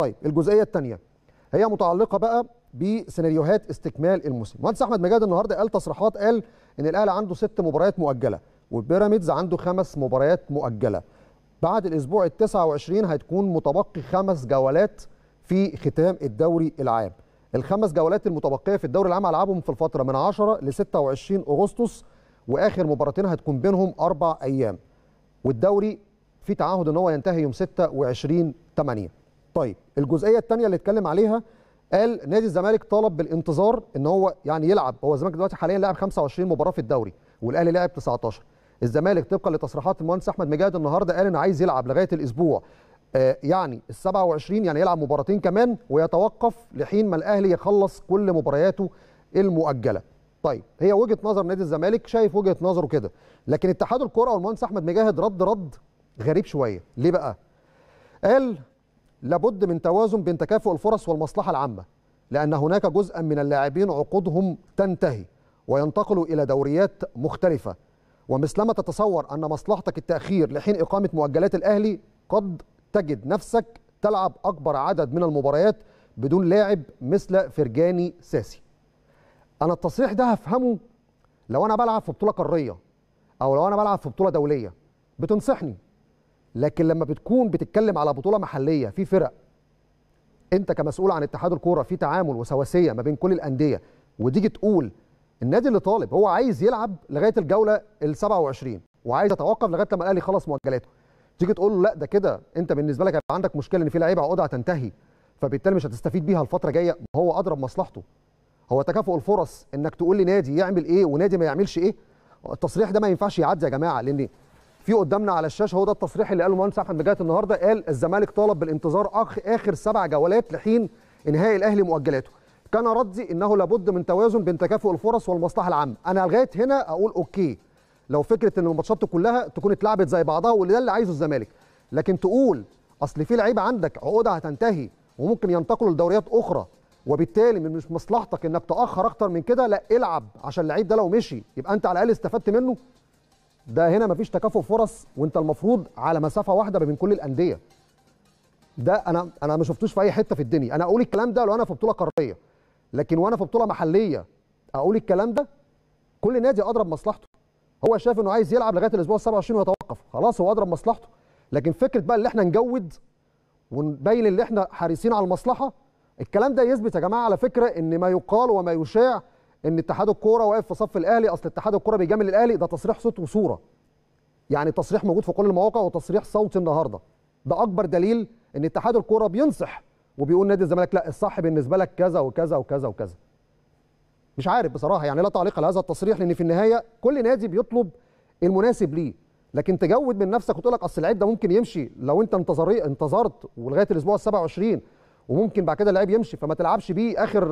طيب الجزئيه الثانيه هي متعلقه بقى بسيناريوهات استكمال الموسم المهندس احمد مجاد النهارده قال تصريحات قال ان الاهلي عنده ست مباريات مؤجله والبيراميدز عنده خمس مباريات مؤجله بعد الاسبوع ال 29 هتكون متبقي خمس جولات في ختام الدوري العام الخمس جولات المتبقيه في الدوري العام هلعبهم في الفتره من 10 ل 26 اغسطس واخر مباراتين هتكون بينهم اربع ايام والدوري في تعهد ان هو ينتهي يوم 26 8 طيب الجزئيه الثانيه اللي اتكلم عليها قال نادي الزمالك طلب بالانتظار ان هو يعني يلعب هو الزمالك دلوقتي حاليا لعب 25 مباراه في الدوري والاهلي لعب 19 الزمالك طبقا لتصريحات المهندس احمد مجاهد النهارده قال انه عايز يلعب لغايه الاسبوع آه يعني ال 27 يعني يلعب مباراتين كمان ويتوقف لحين ما الاهلي يخلص كل مبارياته المؤجله طيب هي وجهه نظر نادي الزمالك شايف وجهه نظره كده لكن اتحاد الكره والمهندس احمد مجاهد رد رد غريب شويه ليه بقى قال لابد من توازن بين تكافؤ الفرص والمصلحة العامة لأن هناك جزءا من اللاعبين عقودهم تنتهي وينتقلوا إلى دوريات مختلفة ومثلما تتصور أن مصلحتك التأخير لحين إقامة مؤجلات الأهلي قد تجد نفسك تلعب أكبر عدد من المباريات بدون لاعب مثل فرجاني ساسي أنا التصريح ده هفهمه لو أنا بلعب في بطولة قارية أو لو أنا بلعب في بطولة دولية بتنصحني لكن لما بتكون بتتكلم على بطوله محليه في فرق انت كمسؤول عن اتحاد الكوره في تعامل وسواسيه ما بين كل الانديه وتيجي تقول النادي اللي طالب هو عايز يلعب لغايه الجوله ال 27 وعايز يتوقف لغايه لما الاهلي خلص مؤجلاته تيجي تقول له لا ده كده انت بالنسبه لك هيبقى عندك مشكله ان في لعيبه عقودها هتنتهي فبالتالي مش هتستفيد بيها الفتره الجايه هو ادرى بمصلحته هو تكافؤ الفرص انك تقول لي نادي يعمل ايه ونادي ما يعملش ايه التصريح ده ما ينفعش يعدي يا جماعه لان في قدامنا على الشاشه هو ده التصريح اللي قاله المهندس احمد نجايه النهارده قال الزمالك طالب بالانتظار أخ اخر سبع جولات لحين انهاء الاهلي مؤجلاته كان ردي انه لابد من توازن بين تكافؤ الفرص والمصلحه العامه انا لغايه هنا اقول اوكي لو فكره ان الماتشات كلها تكون اتلعبت زي بعضها واللي ده اللي عايزه الزمالك لكن تقول اصل في لعيبه عندك عقودها هتنتهي وممكن ينتقلوا لدوريات اخرى وبالتالي من مش مصلحتك انك تاخر اكتر من كده لا العب عشان اللعيب ده لو مشي يبقى انت على الاقل استفدت منه ده هنا مفيش تكافؤ فرص وانت المفروض على مسافه واحده ما بين كل الانديه ده انا انا ما شفتوش في اي حته في الدنيا انا اقول الكلام ده لو انا في بطوله قاريه لكن وانا في بطوله محليه اقول الكلام ده كل نادي اضرب مصلحته هو شايف انه عايز يلعب لغايه الاسبوع 27 ويتوقف خلاص هو اضرب مصلحته لكن فكره بقى اللي احنا نجود ونبين ان احنا حريصين على المصلحه الكلام ده يثبت يا جماعه على فكره ان ما يقال وما يشاع ان اتحاد الكوره واقف في صف الاهلي اصل اتحاد الكوره بيجامل الاهلي ده تصريح صوت وصوره يعني تصريح موجود في كل المواقع وتصريح صوتي النهارده ده اكبر دليل ان اتحاد الكوره بينصح وبيقول نادي الزمالك لا الصح بالنسبه لك كذا وكذا وكذا وكذا مش عارف بصراحه يعني لا تعليق على هذا التصريح لان في النهايه كل نادي بيطلب المناسب ليه لكن تجود من نفسك وتقول لك اصل اللعيب ده ممكن يمشي لو انت انتظر انتظرت ولغايه الاسبوع ال 27 وممكن بعد كده اللعيب يمشي فما تلعبش بيه اخر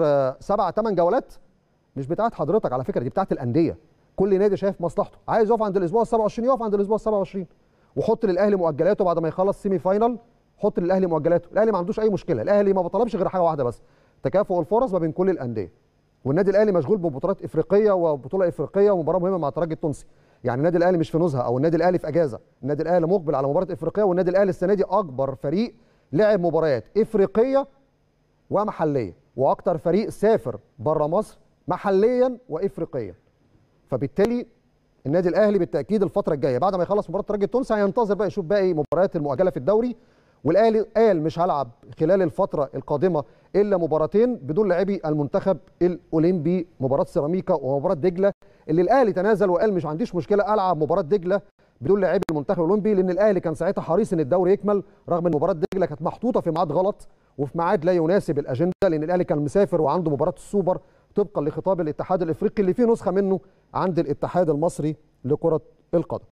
7 آه، 8 جولات مش بتاعت حضرتك على فكره دي بتاعت الانديه كل نادي شايف مصلحته عايز يقف عند الاسبوع ال 27 يقف عند الاسبوع ال 27 وحط للاهلي مؤجلاته بعد ما يخلص سيمي فاينل حط للاهلي مؤجلاته الاهلي ما عندوش اي مشكله الاهلي ما بطلبش غير حاجه واحده بس تكافؤ الفرص ما بين كل الانديه والنادي الاهلي مشغول ببطولات افريقيه وبطوله افريقيه ومباراه مهمه مع الترجي التونسي يعني النادي الاهلي مش في نزهه او النادي الاهلي في اجازه النادي الاهلي مقبل على مباراه افريقيه والنادي الاهلي السنه دي اكبر فريق لعب مباريات افريقيه ومحليه واكتر فريق سافر بره مصر محليا وافريقيا فبالتالي النادي الاهلي بالتاكيد الفتره الجايه بعد ما يخلص مباراه ترجي تونس هينتظر بقى يشوف باقي مباريات المؤجله في الدوري والاهلي قال مش هلعب خلال الفتره القادمه الا مباراتين بدون لاعبي المنتخب الاولمبي مباراه سيراميكا ومباراه دجله اللي الاهلي تنازل وقال مش عنديش مشكله العب مباراه دجله بدون لاعبي المنتخب الاولمبي لان الاهلي كان ساعتها حريص ان الدوري يكمل رغم ان مباراه دجله كانت محطوطه في ميعاد غلط وفي ميعاد لا يناسب الاجنده لان الاهلي كان مسافر وعنده مباراه السوبر طبقا لخطاب الاتحاد الافريقي اللي فيه نسخه منه عند الاتحاد المصري لكره القدم